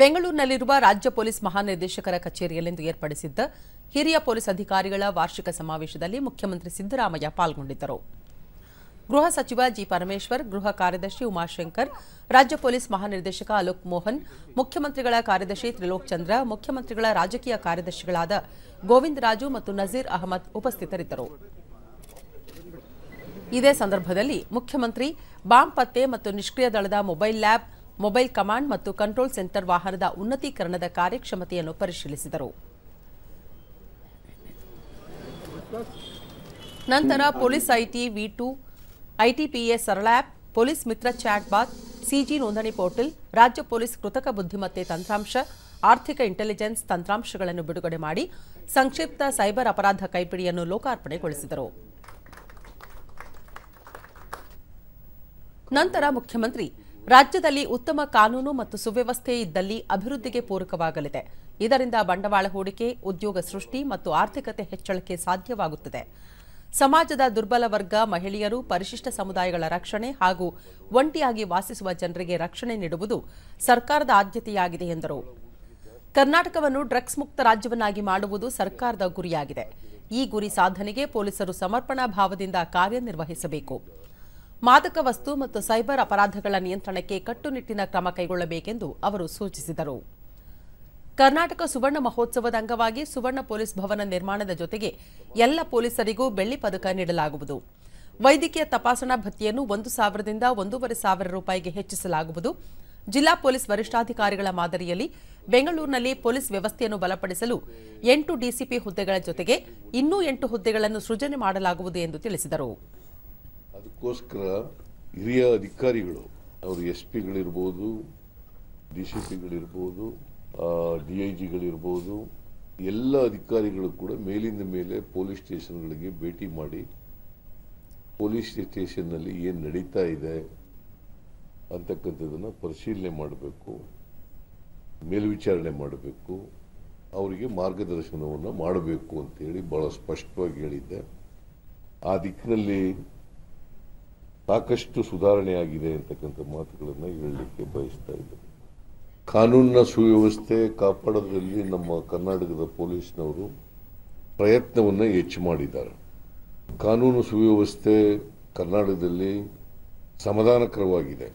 ಬೆಂಗಳೂರಿನಲ್ಲಿರುವ ರಾಜ್ಯ ಪೊಲೀಸ್ ಮಹಾನಿರ್ದೇಶಕರ ಕಚೇರಿಯಲ್ಲಿಂದು ಏರ್ಪಡಿಸಿದ್ದ ಹಿರಿಯ ಪೊಲೀಸ್ ಅಧಿಕಾರಿಗಳ ವಾರ್ಷಿಕ ಸಮಾವೇಶದಲ್ಲಿ ಮುಖ್ಯಮಂತ್ರಿ ಸಿದ್ದರಾಮಯ್ಯ ಪಾಲ್ಗೊಂಡಿದ್ದರು ಗೃಹ ಸಚಿವ ಜಿ ಪರಮೇಶ್ವರ್ ಗೃಹ ಕಾರ್ಯದರ್ಶಿ ಉಮಾಶಂಕರ್ ರಾಜ್ಯ ಪೊಲೀಸ್ ಮಹಾನಿರ್ದೇಶಕ ಅಲೋಕ್ ಮೋಹನ್ ಮುಖ್ಯಮಂತ್ರಿಗಳ ಕಾರ್ಯದರ್ಶಿ ತ್ರಿಲೋಕ್ ಚಂದ್ರ ಮುಖ್ಯಮಂತ್ರಿಗಳ ರಾಜಕೀಯ ಕಾರ್ಯದರ್ಶಿಗಳಾದ ಗೋವಿಂದರಾಜು ರಾಜು ಮತ್ತು ನಜೀರ್ ಅಹಮದ್ ಉಪಸ್ಥಿತರಿದ್ದರು ಇದೇ ಸಂದರ್ಭದಲ್ಲಿ ಮುಖ್ಯಮಂತ್ರಿ ಬಾಂಬ್ ಪತ್ತೆ ಮತ್ತು ನಿಷ್ಕ್ರಿಯ ದಳದ ಮೊಬೈಲ್ ಲ್ಯಾಬ್ ಮೊಬೈಲ್ ಕಮಾಂಡ್ ಮತ್ತು ಕಂಟ್ರೋಲ್ ಸೆಂಟರ್ ವಾಹನದ ಉನ್ನತೀಕರಣದ ಕಾರ್ಯಕ್ಷಮತೆಯನ್ನು ಪರಿಶೀಲಿಸಿದರು ನಂತರ police IT V two ITPA ಸರಳ app police Mitra chatbot CG ನೋಂದಣಿ ಪೋರ್ಟಲ್ ರಾಜ್ಯ ಪೊಲೀಸ್ ಕೃತಕ ಬುದ್ಧಿಮತ್ತೆ ತಂತ್ರಾಂಶ ಆರ್ಥಿಕ ಇಂಟೆಲಿಜೆನ್ಸ್ ತಂತ್ರಾಂಶಗಳನ್ನು ಬಿಡುಗಡೆ ಮಾಡಿ ಸಂಕ್ಷಿಪ್ತ ಸೈಬರ್ ಅಪರಾಧ ಕೈಪಿಡಿಯನ್ನು ಲೋಕಾರ್ಪಣೆಗೊಳಿಸಿದರು ನಂತರ ಮುಖ್ಯಮಂತ್ರಿ ರಾಜ್ಯದಲ್ಲಿ ಉತ್ತಮ ಕಾನೂನು ಮತ್ತು ಸುವ್ಯವಸ್ಥೆ ಇದ್ದಲ್ಲಿ ಅಭಿವೃದ್ಧಿಗೆ ಪೂರಕವಾಗಲಿದೆ ಇದರಿಂದ ಬಂಡವಾಳ ಹೂಡಿಕೆ ಉದ್ಯೋಗ ಸೃಷ್ಟಿ ಮತ್ತು ಆರ್ಥಿಕತೆ ಹೆಚ್ಚಳಕ್ಕೆ ಸಾಧ್ಯವಾಗುತ್ತದೆ ಸಮಾಜದ ದುರ್ಬಲ ವರ್ಗ ಮಹಿಳೆಯರು ಪರಿಶಿಷ್ಟ ಸಮುದಾಯಗಳ ರಕ್ಷಣೆ ಹಾಗೂ ಒಂಟಿಯಾಗಿ ವಾಸಿಸುವ ಜನರಿಗೆ ರಕ್ಷಣೆ ನೀಡುವುದು ಸರ್ಕಾರದ ಆದ್ಯತೆಯಾಗಿದೆ ಎಂದರು ಕರ್ನಾಟಕವನ್ನು ಡ್ರಗ್ಸ್ ಮುಕ್ತ ರಾಜ್ಯವನ್ನಾಗಿ ಮಾಡುವುದು ಸರ್ಕಾರದ ಗುರಿಯಾಗಿದೆ ಈ ಗುರಿ ಸಾಧನೆಗೆ ಪೊಲೀಸರು ಸಮರ್ಪಣಾ ಭಾವದಿಂದ ಕಾರ್ಯನಿರ್ವಹಿಸಬೇಕು ಮಾದಕ ವಸ್ತು ಮತ್ತು ಸೈಬರ್ ಅಪರಾಧಗಳ ನಿಯಂತ್ರಣಕ್ಕೆ ಕಟ್ಟುನಿಟ್ಟಿನ ಕ್ರಮ ಕೈಗೊಳ್ಳಬೇಕೆಂದು ಅವರು ಸೂಚಿಸಿದರು ಕರ್ನಾಟಕ ಸುವರ್ಣ ಮಹೋತ್ಸವದ ಅಂಗವಾಗಿ ಸುವರ್ಣ ಪೊಲೀಸ್ ಭವನ ನಿರ್ಮಾಣದ ಜೊತೆಗೆ ಎಲ್ಲ ಪೊಲೀಸರಿಗೂ ಬೆಳ್ಳಿ ಪದಕ ನೀಡಲಾಗುವುದು ವೈದ್ಯಕೀಯ ತಪಾಸಣಾ ಭತ್ಯೆಯನ್ನು ಒಂದು ಸಾವಿರದಿಂದ ಒಂದೂವರೆ ಸಾವಿರ ರೂಪಾಯಿಗೆ ಹೆಚ್ಚಿಸಲಾಗುವುದು ಜಿಲ್ಲಾ ಪೊಲೀಸ್ ವರಿಷ್ಠಾಧಿಕಾರಿಗಳ ಮಾದರಿಯಲ್ಲಿ ಬೆಂಗಳೂರಿನಲ್ಲಿ ಪೊಲೀಸ್ ವ್ಯವಸ್ಥೆಯನ್ನು ಬಲಪಡಿಸಲು ಎಂಟು ಡಿಸಿಪಿ ಹುದ್ದೆಗಳ ಜೊತೆಗೆ ಇನ್ನೂ ಎಂಟು ಹುದ್ದೆಗಳನ್ನು ಸೃಜನೆ ಮಾಡಲಾಗುವುದು ಎಂದು ತಿಳಿಸಿದರು ಅದಕ್ಕೋಸ್ಕರ ಹಿರಿಯ ಅಧಿಕಾರಿಗಳು ಅವರು ಎಸ್ ಪಿಗಳಿರ್ಬೋದು ಡಿ ಸಿ ಪಿಗಳಿರ್ಬೋದು ಡಿ ಐ ಜಿಗಳಿರ್ಬೋದು ಎಲ್ಲ ಅಧಿಕಾರಿಗಳು ಕೂಡ ಮೇಲಿಂದ ಮೇಲೆ ಪೊಲೀಸ್ ಸ್ಟೇಷನ್ಗಳಿಗೆ ಭೇಟಿ ಮಾಡಿ ಪೊಲೀಸ್ ಸ್ಟೇಷನ್ನಲ್ಲಿ ಏನು ನಡೀತಾ ಇದೆ ಅಂತಕ್ಕಂಥದ್ದನ್ನು ಪರಿಶೀಲನೆ ಮಾಡಬೇಕು ಮೇಲ್ವಿಚಾರಣೆ ಮಾಡಬೇಕು ಅವರಿಗೆ ಮಾರ್ಗದರ್ಶನವನ್ನು ಮಾಡಬೇಕು ಅಂತೇಳಿ ಭಾಳ ಸ್ಪಷ್ಟವಾಗಿ ಹೇಳಿದ್ದೆ ಆ ದಿಕ್ಕಿನಲ್ಲಿ ಸಾಕಷ್ಟು ಸುಧಾರಣೆಯಾಗಿದೆ ಅಂತಕ್ಕಂಥ ಮಾತುಗಳನ್ನು ಹೇಳಲಿಕ್ಕೆ ಬಯಸ್ತಾ ಇದ್ದರು ಕಾನೂನಿನ ಸುವ್ಯವಸ್ಥೆ ಕಾಪಾಡೋದ್ರಲ್ಲಿ ನಮ್ಮ ಕರ್ನಾಟಕದ ಪೊಲೀಸ್ನವರು ಪ್ರಯತ್ನವನ್ನು ಹೆಚ್ಚು ಮಾಡಿದ್ದಾರೆ ಕಾನೂನು ಸುವ್ಯವಸ್ಥೆ ಕರ್ನಾಟಕದಲ್ಲಿ ಸಮಾಧಾನಕರವಾಗಿದೆ